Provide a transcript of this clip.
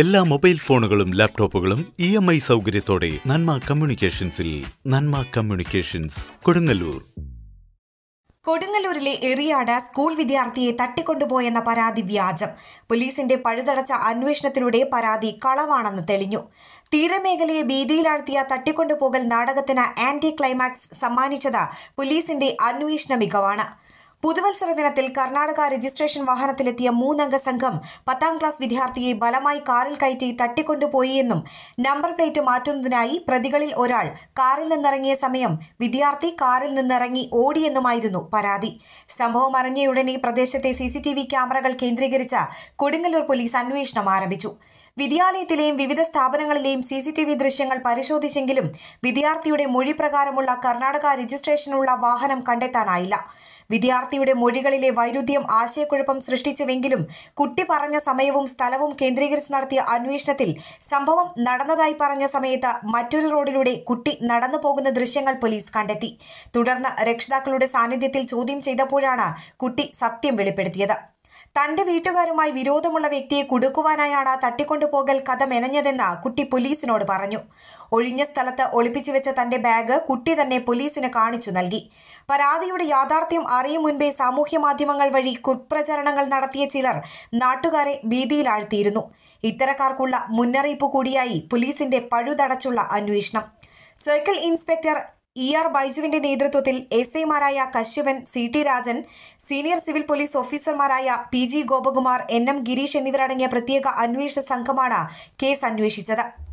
എല്ലാ മൊബൈൽ ഫോണുകളും ലാപ്ടോപ്പുകളും ഇ എം ഐ സൗകര്യത്തോടെ നന്മ കമ്മ്യൂണിക്കേഷൻസിൽ നന്മ കമ്മ്യൂണിക്കേഷൻസ് കൊടുങ്ങല്ലൂർ കൊടുങ്ങല്ലൂരിലെ എറിയാട് സ്കൂൾ വിദ്യാർത്ഥിയെ തട്ടിക്കൊണ്ടുപോയെന്ന പരാതി വ്യാജം പോലീസിന്റെ പഴുതടച്ച അന്വേഷണത്തിലൂടെ പരാതി കളവാണെന്ന് തെളിഞ്ഞു തീരമേഖലയെ ഭീതിയിലാഴ്ത്തിയ തട്ടിക്കൊണ്ടുപോകൽ നാടകത്തിന് ആന്റി ക്ലൈമാക്സ് സമ്മാനിച്ചത് പോലീസിന്റെ അന്വേഷണ മികവാണ് പുതുവത്സര ദിനത്തിൽ കർണാടക രജിസ്ട്രേഷൻ വാഹനത്തിലെത്തിയ മൂന്നംഗ സംഘം പത്താം ക്ലാസ് വിദ്യാർത്ഥിയെ ബലമായി കാറിൽ കയറ്റി തട്ടിക്കൊണ്ടുപോയി എന്നും നമ്പർ പ്ലേറ്റ് മാറ്റുന്നതിനായി പ്രതികളിൽ ഒരാൾ കാറിൽ നിന്നിറങ്ങിയ സമയം വിദ്യാർത്ഥി കാറിൽ നിന്നിറങ്ങി ഓടിയെന്നുമായിരുന്നു പരാതി സംഭവം അറിഞ്ഞയുടനെ പ്രദേശത്തെ സിസിടിവി ക്യാമറകൾ കേന്ദ്രീകരിച്ച കൊടുങ്ങല്ലൂർ പോലീസ് അന്വേഷണം ആരംഭിച്ചു വിദ്യാലയത്തിലെയും വിവിധ സ്ഥാപനങ്ങളിലെയും സി സി ടി വി ദൃശ്യങ്ങൾ പരിശോധിച്ചെങ്കിലും വിദ്യാർത്ഥിയുടെ മൊഴി പ്രകാരമുള്ള കർണാടക രജിസ്ട്രേഷനുള്ള വാഹനം കണ്ടെത്താനായില്ല വിദ്യാർത്ഥിയുടെ മൊഴികളിലെ വൈരുദ്ധ്യം ആശയക്കുഴപ്പം സൃഷ്ടിച്ചുവെങ്കിലും കുട്ടി പറഞ്ഞ സമയവും സ്ഥലവും കേന്ദ്രീകരിച്ച് നടത്തിയ അന്വേഷണത്തിൽ സംഭവം നടന്നതായി പറഞ്ഞ സമയത്ത് മറ്റൊരു റോഡിലൂടെ കുട്ടി നടന്നു ദൃശ്യങ്ങൾ പോലീസ് കണ്ടെത്തി തുടർന്ന് രക്ഷിതാക്കളുടെ സാന്നിധ്യത്തിൽ ചോദ്യം ചെയ്തപ്പോഴാണ് കുട്ടി സത്യം വെളിപ്പെടുത്തിയത് തന്റെ വീട്ടുകാരുമായി വിരോധമുള്ള വ്യക്തിയെ കുടുക്കുവാനായാണ് തട്ടിക്കൊണ്ടുപോകൽ കഥ മെനഞ്ഞതെന്ന് കുട്ടി പോലീസിനോട് പറഞ്ഞു ഒഴിഞ്ഞ സ്ഥലത്ത് ഒളിപ്പിച്ചു വെച്ച തന്റെ ബാഗ് കുട്ടി തന്നെ പോലീസിന് കാണിച്ചു നൽകി പരാതിയുടെ യാഥാർത്ഥ്യം അറിയും മുൻപേ സാമൂഹ്യ മാധ്യമങ്ങൾ വഴി കുപ്രചരണങ്ങൾ നടത്തിയ ചിലർ നാട്ടുകാരെ ഭീതിയിലാഴ്ത്തിയിരുന്നു ഇത്തരക്കാർക്കുള്ള മുന്നറിയിപ്പ് കൂടിയായി പോലീസിന്റെ പഴുതടച്ചുള്ള അന്വേഷണം സർക്കിൾ ഇൻസ്പെക്ടർ ഇ ആർ ബൈജുവിന്റെ നേതൃത്വത്തിൽ എസ് ഐമാരായ Kashyapan C T Rajan senior civil police ഓഫീസർമാരായ P G Gopakumar N M Girish എന്നിവരടങ്ങിയ പ്രത്യേക അന്വേഷണ സംഘമാണ് കേസ് അന്വേഷിച്ചത്